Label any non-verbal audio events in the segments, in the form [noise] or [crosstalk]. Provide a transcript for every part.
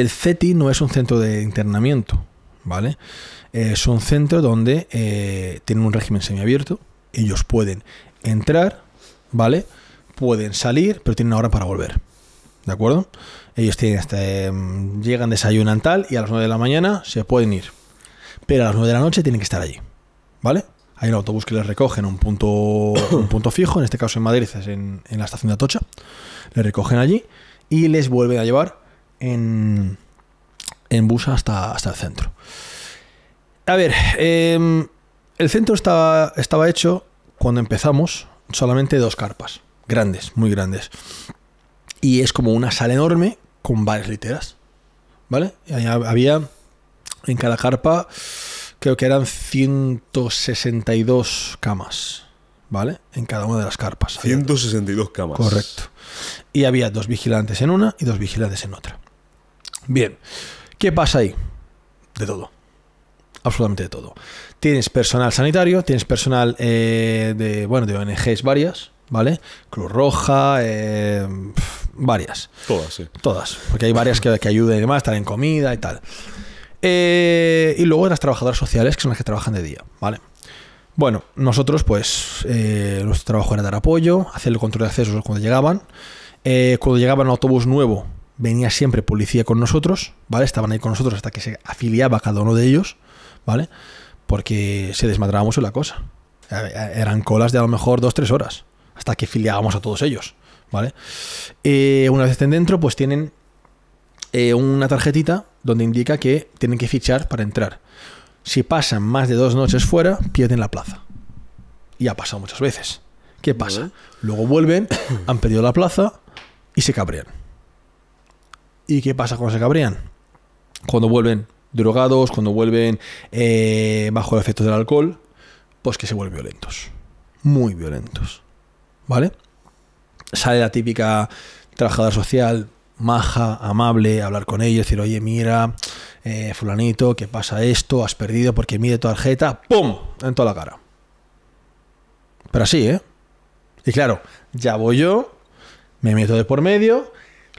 el CETI no es un centro de internamiento, ¿vale? Es eh, un centro donde eh, tienen un régimen semiabierto, ellos pueden entrar, ¿vale? Pueden salir, pero tienen una hora para volver. ¿De acuerdo? Ellos em, llegan, desayunan tal, y a las 9 de la mañana se pueden ir. Pero a las 9 de la noche tienen que estar allí. ¿Vale? Hay un autobús que les recogen en un punto, [coughs] un punto fijo, en este caso en Madrid, es en, en la estación de Atocha. Les recogen allí y les vuelven a llevar en, en bus hasta, hasta el centro. A ver, em, el centro estaba, estaba hecho cuando empezamos solamente dos carpas, grandes, muy grandes. Y es como una sala enorme con varias literas. ¿Vale? Había en cada carpa, creo que eran 162 camas. ¿Vale? En cada una de las carpas. 162 camas. Correcto. Y había dos vigilantes en una y dos vigilantes en otra. Bien, ¿qué pasa ahí? De todo. Absolutamente de todo. Tienes personal sanitario, tienes personal eh, de, bueno, de ONGs varias, ¿vale? Cruz Roja, eh, varias. Todas, sí. Todas, porque hay varias que, que ayudan y demás, están en comida y tal. Eh, y luego las trabajadoras sociales, que son las que trabajan de día, ¿vale? Bueno, nosotros pues nuestro trabajo era dar apoyo, hacer el control de accesos cuando llegaban. cuando llegaba un autobús nuevo, venía siempre policía con nosotros, ¿vale? Estaban ahí con nosotros hasta que se afiliaba cada uno de ellos, ¿vale? Porque se desmadrábamos en la cosa. Eh, eh, eran colas de a lo mejor dos, tres horas, hasta que afiliábamos a todos ellos, ¿vale? Eh, una vez estén dentro, pues tienen una tarjetita donde indica que tienen que fichar para entrar. Si pasan más de dos noches fuera, pierden la plaza. Y ha pasado muchas veces. ¿Qué pasa? Luego vuelven, [coughs] han perdido la plaza y se cabrean. ¿Y qué pasa cuando se cabrean? Cuando vuelven drogados, cuando vuelven eh, bajo el efecto del alcohol, pues que se vuelven violentos. Muy violentos. ¿Vale? Sale la típica trabajadora social, maja, amable, hablar con ellos, decir, oye, mira, eh, fulanito, ¿qué pasa esto? ¿Has perdido porque mide tu tarjeta? ¡Pum! En toda la cara. Pero así, ¿eh? Y claro, ya voy yo, me meto de por medio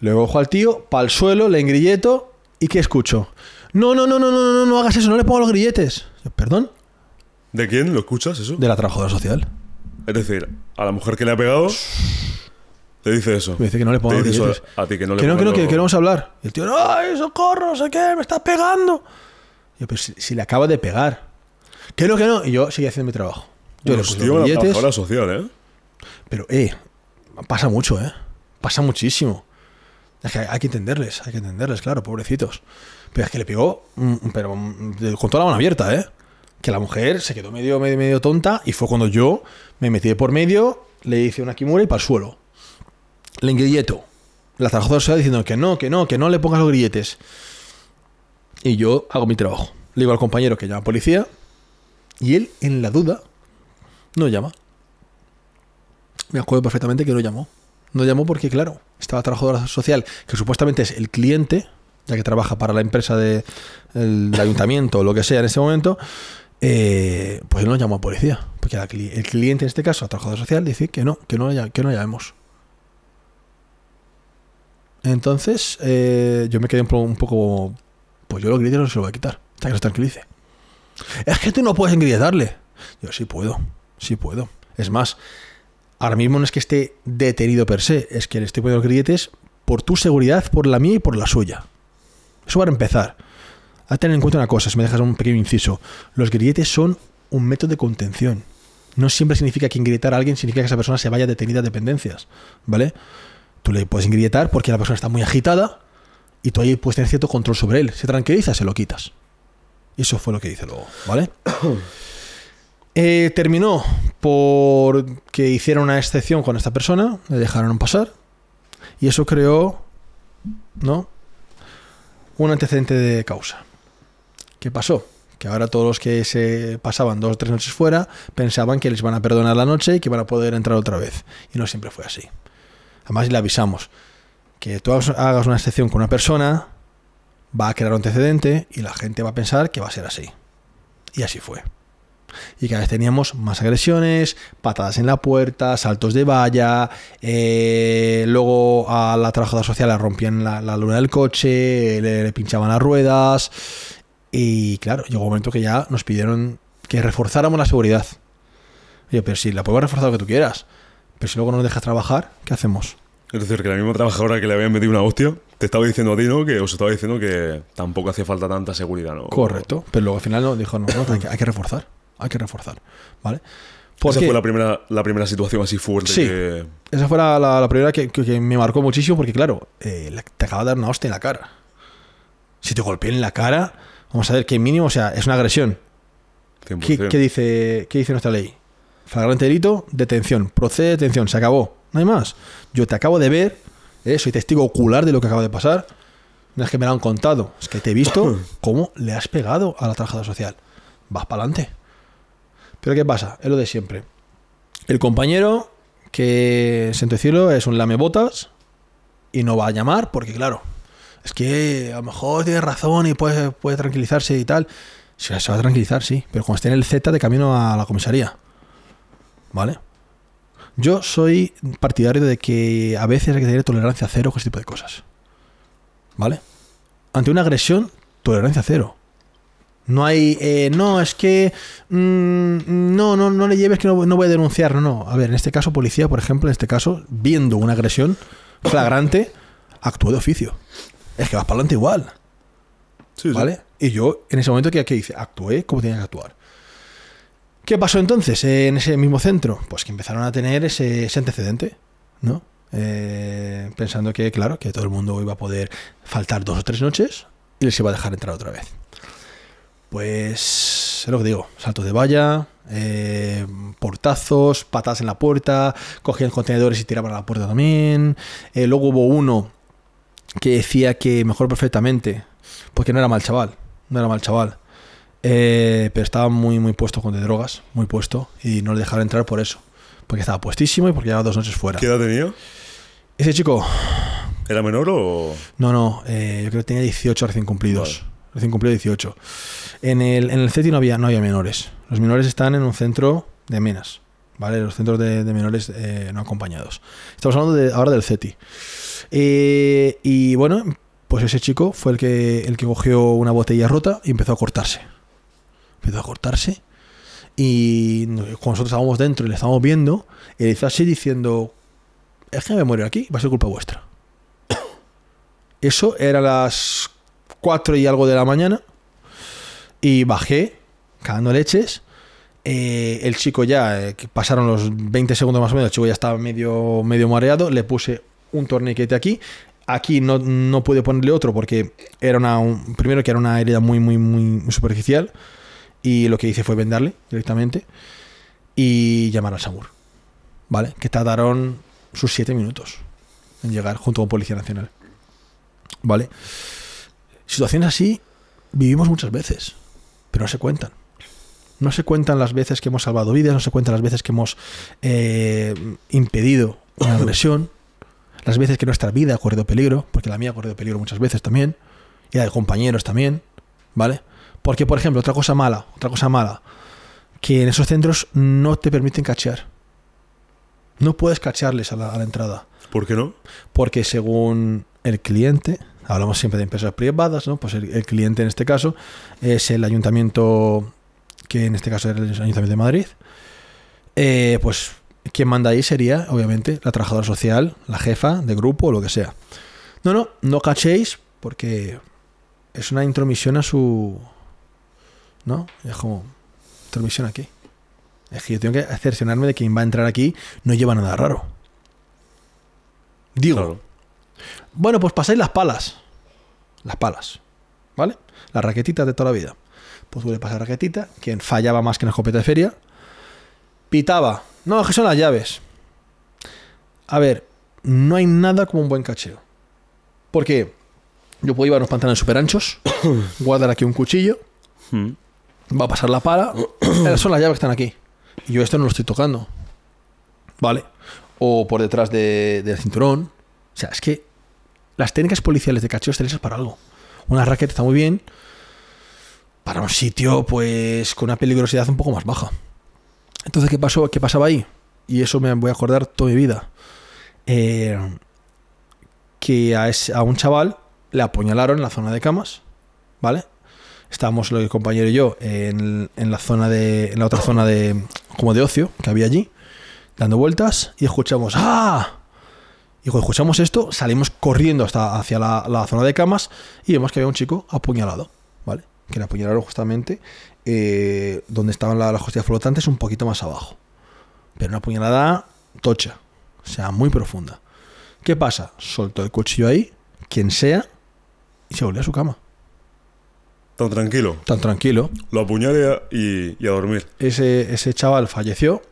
Luego ojo al tío, pa'l suelo, le engrilleto y ¿qué escucho? No, no, no, no, no, no, no hagas eso, no le pongo los grilletes. ¿Perdón? ¿De quién lo escuchas eso? De la trabajadora social. Es decir, a la mujer que le ha pegado te dice eso. Me dice que no le pongo los grilletes. A, ti que no le Que no queremos hablar. Y el tío, ¡ay, socorro! sé qué, me estás pegando. yo, pero si, le acaba de pegar. Que no, que no. Y yo sigue haciendo mi trabajo. Yo le puse los grilletes. La trabajadora social, ¿eh? Pero, eh, pasa mucho, ¿eh? Pasa muchísimo. Es que hay que entenderles, hay que entenderles, claro, pobrecitos. Pero es que le pegó, mm, pero con mm, toda la mano abierta, ¿eh? Que la mujer se quedó medio, medio, medio tonta y fue cuando yo me metí de por medio, le hice una kimura y para el suelo. Le engrilleto. La trabajadora se va diciendo que no, que no, que no le pongas los grilletes. Y yo hago mi trabajo. Le digo al compañero que llama policía y él, en la duda, no llama. Me acuerdo perfectamente que no llamó no llamó porque, claro, estaba trabajadora social, que supuestamente es el cliente, ya que trabaja para la empresa del el ayuntamiento o lo que sea en ese momento, eh, pues él no llamó a policía. Porque el cliente, en este caso, a trabajador social, dice que no, que no, que no llamemos. Entonces, eh, yo me quedé un, poco. Pues yo lo grité, no se lo voy a quitar. Hasta que se tranquilice. Es que tú no puedes engrietarle. Yo sí puedo, sí puedo. Es más, ahora mismo no es que esté detenido per se, es que le estoy poniendo los grilletes por tu seguridad, por la mía y por la suya. Eso para empezar. A tener en cuenta una cosa, si me dejas un pequeño inciso. Los grilletes son un método de contención. No siempre significa que ingrietar a alguien significa que esa persona se vaya detenida a dependencias, ¿vale? Tú le puedes ingrietar porque la persona está muy agitada y tú ahí puedes tener cierto control sobre él. Se tranquiliza, se lo quitas. Eso fue lo que dice luego, ¿vale? [coughs] Eh, terminó terminó que hicieron una excepción con esta persona, le dejaron pasar y eso creó, ¿no? Un antecedente de causa. ¿Qué pasó? Que ahora todos los que se pasaban dos o tres noches fuera pensaban que les van a perdonar la noche y que van a poder entrar otra vez. Y no siempre fue así. Además, le avisamos que tú hagas una excepción con una persona, va a crear un antecedente y la gente va a pensar que va a ser así. Y así fue. Y cada vez teníamos más agresiones, patadas en la puerta, saltos de valla, eh, luego a la trabajadora social le rompían la, luna del coche, le, pinchaban las ruedas. Y claro, llegó un momento que ya nos pidieron que reforzáramos la seguridad. pero si la podemos reforzar lo que tú quieras, pero si luego no nos dejas trabajar, ¿qué hacemos? Es decir, que la misma trabajadora que le habían metido una hostia, te estaba diciendo a ti, Que os estaba diciendo que tampoco hacía falta tanta seguridad, ¿no? Correcto, pero luego al final no, dijo, no, no hay que reforzar hay que reforzar, ¿vale? Porque, esa fue la primera, la primera situación así fuerte. Sí, esa fue la, primera que, me marcó muchísimo porque, claro, eh, te acaba de dar una hostia en la cara. Si te golpean en la cara, vamos a ver que mínimo, o sea, es una agresión. ¿Qué, dice, ¿Qué dice nuestra ley? Flagrante delito, detención, procede detención, se acabó, no hay más. Yo te acabo de ver, eh, soy testigo ocular de lo que acaba de pasar. No es que me lo han contado, es que te he visto [coughs] cómo le has pegado a la trabajadora social. Vas para adelante. Pero ¿qué pasa? Es lo de siempre. El compañero que siento decirlo, es un lamebotas y no va a llamar porque, claro, es que a lo mejor tiene razón y puede, puede tranquilizarse y tal. se va a tranquilizar, sí, pero cuando esté en el Z de camino a la comisaría. ¿Vale? Yo soy partidario de que a veces hay que tener tolerancia cero con este tipo de cosas. ¿Vale? Ante una agresión, tolerancia cero. No hay, eh, no, es que mm, no, no, no le lleves que no, no, voy a denunciar. No, no. A ver, en este caso, policía, por ejemplo, en este caso, viendo una agresión flagrante, actúa de oficio. Es que vas para adelante igual. ¿Vale? Y yo, en ese momento, que aquí dice? Actué como tenía que actuar. ¿Qué pasó entonces eh, en ese mismo centro? Pues que empezaron a tener ese, antecedente, ¿no? Eh, pensando que, claro, que todo el mundo iba a poder faltar dos o tres noches y les iba a dejar entrar otra vez. Pues es lo que digo, saltos de valla, eh, portazos, patas en la puerta, cogían contenedores y tiraban a la puerta también. Eh, luego hubo uno que decía que mejor perfectamente, porque no era mal chaval, no era mal chaval. Eh, pero estaba muy, muy puesto con de drogas, muy puesto, y no le dejaron entrar por eso. Porque estaba puestísimo y porque llevaba dos noches fuera. ¿Qué edad tenía? Ese chico. ¿Era menor o.? No, no, yo creo que tenía 18 recién cumplidos recién cumplido 18. En el, en el CETI no había, no menores. Los menores están en un centro de menas, ¿vale? Los centros de, menores eh, no acompañados. Estamos hablando de, ahora del CETI. Eh, y bueno, pues ese chico fue el que, el que cogió una botella rota y empezó a cortarse. Empezó a cortarse. Y cuando nosotros estábamos dentro y le estábamos viendo, él hizo así diciendo, es que me morir aquí, va a ser culpa vuestra. [coughs] Eso era las 4 y algo de la mañana. Y bajé, cagando leches. Eh, el chico ya, eh, pasaron los 20 segundos más o menos, el chico ya estaba medio, medio mareado. Le puse un torniquete aquí. Aquí no, no pude ponerle otro porque era una. primero que era una herida muy, muy, muy superficial. Y lo que hice fue vendarle directamente y llamar al SAMUR. ¿Vale? Que tardaron sus 7 minutos en llegar junto con Policía Nacional. ¿Vale? Situaciones así vivimos muchas veces, pero no se cuentan. No se cuentan las veces que hemos salvado vidas, no se cuentan las veces que hemos eh, impedido una [coughs] agresión, las veces que nuestra vida ha corrido peligro, porque la mía ha corrido peligro muchas veces también, y la de compañeros también, ¿vale? Porque, por ejemplo, otra cosa mala, otra cosa mala, que en esos centros no te permiten cachear. No puedes cachearles a la, a la entrada. ¿Por qué no? Porque según el cliente, hablamos siempre de empresas privadas, ¿no? Pues el, cliente en este caso es el ayuntamiento, que en este caso es el ayuntamiento de Madrid. Eh, pues quien manda ahí sería, obviamente, la trabajadora social, la jefa de grupo o lo que sea. No, no, no cachéis porque es una intromisión a su... ¿No? Es como... Intromisión aquí. Es que yo tengo que excepcionarme de que quien va a entrar aquí no lleva nada raro. Digo. Bueno, pues pasáis las palas las palas, ¿vale? Las raquetitas de toda la vida. Pues tú pasar raquetita, quien fallaba más que en la escopeta de feria, pitaba. No, que son las llaves. A ver, no hay nada como un buen cacheo. Porque yo puedo llevar unos pantanos súper anchos, [coughs] guardar aquí un cuchillo, hmm. va a pasar la pala, [coughs] son las llaves que están aquí. Y yo esto no lo estoy tocando. ¿Vale? O por detrás del cinturón. O sea, es que las técnicas policiales de cacheo estrellas para algo. Una raqueta está muy bien para un sitio pues con una peligrosidad un poco más baja. Entonces, ¿qué pasó? ¿Qué pasaba ahí? Y eso me voy a acordar toda mi vida. Eh, que a, a un chaval le apuñalaron en la zona de camas, ¿vale? Estábamos el compañero y yo en, en la zona de. en la otra zona de. como de ocio que había allí, dando vueltas, y escuchamos ¡Ah! Y cuando escuchamos esto, salimos corriendo hasta hacia la, zona de camas y vemos que había un chico apuñalado, ¿vale? Que le apuñalaron justamente eh, donde estaban la, las flotante, flotantes, un poquito más abajo. Pero una apuñalada tocha, o sea, muy profunda. ¿Qué pasa? Soltó el cuchillo ahí, quien sea, y se volvió a su cama. Tan tranquilo. Tan tranquilo. Lo apuñale y, a dormir. Ese, ese chaval falleció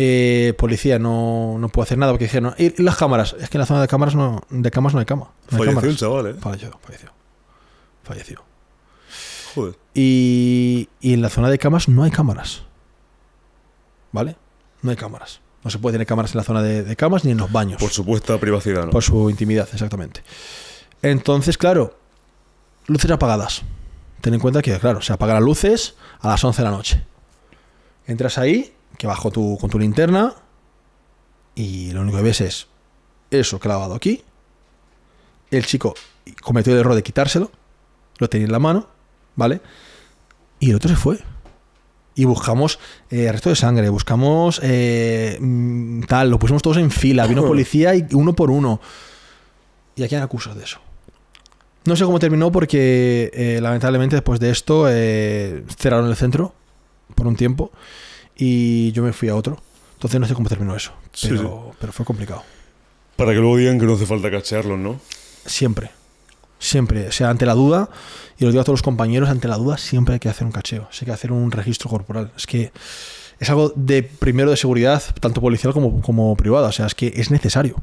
eh, policía no, no puedo hacer nada porque dijeron, y las cámaras, es que en la zona de cámaras no, de camas no hay cama. falleció el chaval, ¿eh? Falleció, falleció. Y, y en la zona de camas no hay cámaras. ¿Vale? No hay cámaras. No se puede tener cámaras en la zona de, de camas ni en los baños. Por supuesta privacidad, ¿no? Por su intimidad, exactamente. Entonces, claro, luces apagadas. Ten en cuenta que, claro, se apagan las luces a las 11 de la noche. Entras ahí que bajo tu, con tu linterna y lo único que ves es eso clavado aquí. El chico cometió el error de quitárselo, lo tenía en la mano, ¿vale? Y el otro se fue. Y buscamos eh, resto de sangre, buscamos eh, mm, tal, lo pusimos todos en fila, vino policía y uno por uno. ¿Y aquí quién acusas de eso? No sé cómo terminó porque eh, lamentablemente después de esto eh, cerraron el centro por un tiempo y yo me fui a otro. Entonces no sé cómo terminó eso, pero, pero fue complicado. Para que luego digan que no hace falta cachearlos, ¿no? Siempre. Siempre. O sea, ante la duda, y lo digo a todos los compañeros, ante la duda siempre hay que hacer un cacheo. Hay que hacer un registro corporal. Es que es algo de primero de seguridad, tanto policial como, como privada. O sea, es que es necesario.